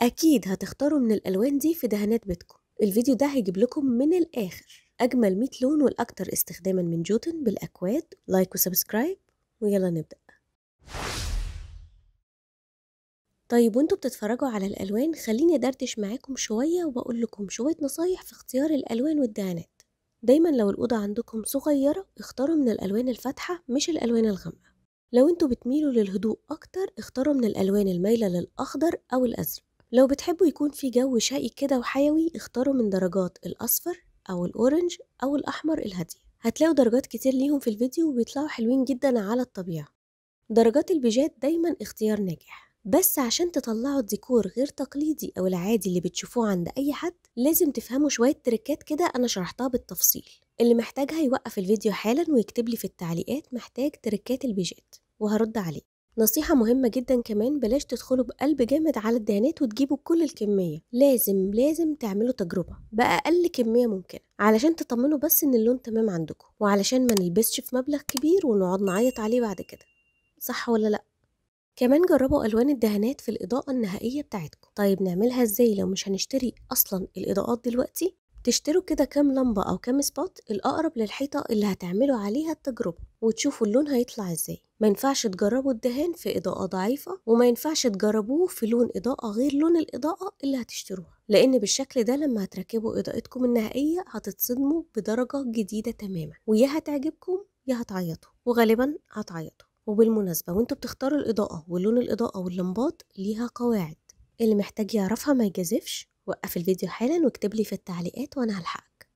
اكيد هتختاروا من الالوان دي في دهانات بيتكم الفيديو ده هيجيب لكم من الاخر اجمل 100 لون والاكثر استخداما من جوتن بالاكواد لايك وسبسكرايب ويلا نبدا طيب وانتوا بتتفرجوا على الالوان خليني ادردش معاكم شويه وبقول لكم شويه نصايح في اختيار الالوان والدهانات دايما لو الاوضه عندكم صغيره اختاروا من الالوان الفاتحه مش الالوان الغامقه لو انتوا بتميلوا للهدوء اكتر اختاروا من الالوان المايله للاخضر او الازرق لو بتحبوا يكون في جو شقي كده وحيوي اختاروا من درجات الأصفر أو الأورنج أو الأحمر الهادي هتلاقوا درجات كتير ليهم في الفيديو وبيطلعوا حلوين جدا على الطبيعة درجات البيجات دايما اختيار ناجح بس عشان تطلعوا الديكور غير تقليدي أو العادي اللي بتشوفوه عند أي حد لازم تفهموا شوية تريكات كده أنا شرحتها بالتفصيل اللي محتاجها يوقف الفيديو حالا ويكتب لي في التعليقات محتاج تريكات البيجات وهرد عليه نصيحة مهمة جدا كمان بلاش تدخلوا بقلب جامد على الدهانات وتجيبوا كل الكمية لازم لازم تعملوا تجربة بأقل كمية ممكنة علشان تطمنوا بس ان اللون تمام عندكم وعلشان ما نلبسش في مبلغ كبير ونقعد نعيط عليه بعد كده صح ولا لأ؟ كمان جربوا ألوان الدهانات في الإضاءة النهائية بتاعتكم طيب نعملها إزاي لو مش هنشتري أصلا الإضاءات دلوقتي تشتروا كده كام لمبة أو كام سبوت الأقرب للحيطة اللي هتعملوا عليها التجربة وتشوفوا اللون هيطلع ازاي ما ينفعش تجربوا الدهان في إضاءة ضعيفة وما ينفعش تجربوه في لون إضاءة غير لون الإضاءة اللي هتشتروها لأن بالشكل ده لما هتركبوا إضاءتكم النهائية هتتصدموا بدرجة جديدة تماما ويا هتعجبكم يا هتعيطوا وغالبا هتعيطوا وبالمناسبة وانتوا بتختاروا الإضاءة ولون الإضاءة واللمبات ليها قواعد اللي محتاج يعرفها ما يجازفش وقف الفيديو حالا واكتب لي في التعليقات وانا هلحقك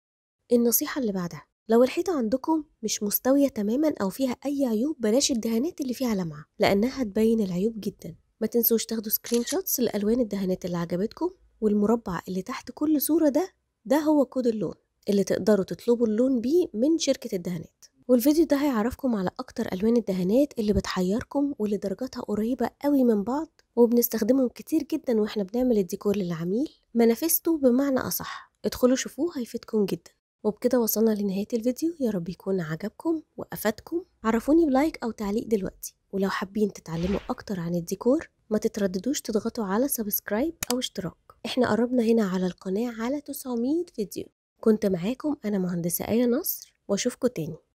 النصيحه اللي بعدها لو الحيطه عندكم مش مستويه تماما او فيها اي عيوب بلاش الدهانات اللي فيها لمعه لانها هتبين العيوب جدا ما تنسوش تاخدوا سكرين شوتس لالوان الدهانات اللي عجبتكم والمربع اللي تحت كل صوره ده ده هو كود اللون اللي تقدروا تطلبوا اللون بيه من شركه الدهانات والفيديو ده هيعرفكم على أكتر ألوان الدهانات اللي بتحيركم واللي درجاتها قريبة قوي من بعض وبنستخدمهم كتير جدا واحنا بنعمل الديكور للعميل منافسته بمعنى أصح ادخلوا شوفوه هيفيدكم جدا وبكده وصلنا لنهاية الفيديو يا رب يكون عجبكم وأفادكم عرفوني بلايك أو تعليق دلوقتي ولو حابين تتعلموا أكتر عن الديكور ما تترددوش تضغطوا على سبسكرايب أو اشتراك احنا قربنا هنا على القناة على 900 فيديو كنت معاكم أنا مهندسة آية نصر واشوفكم تاني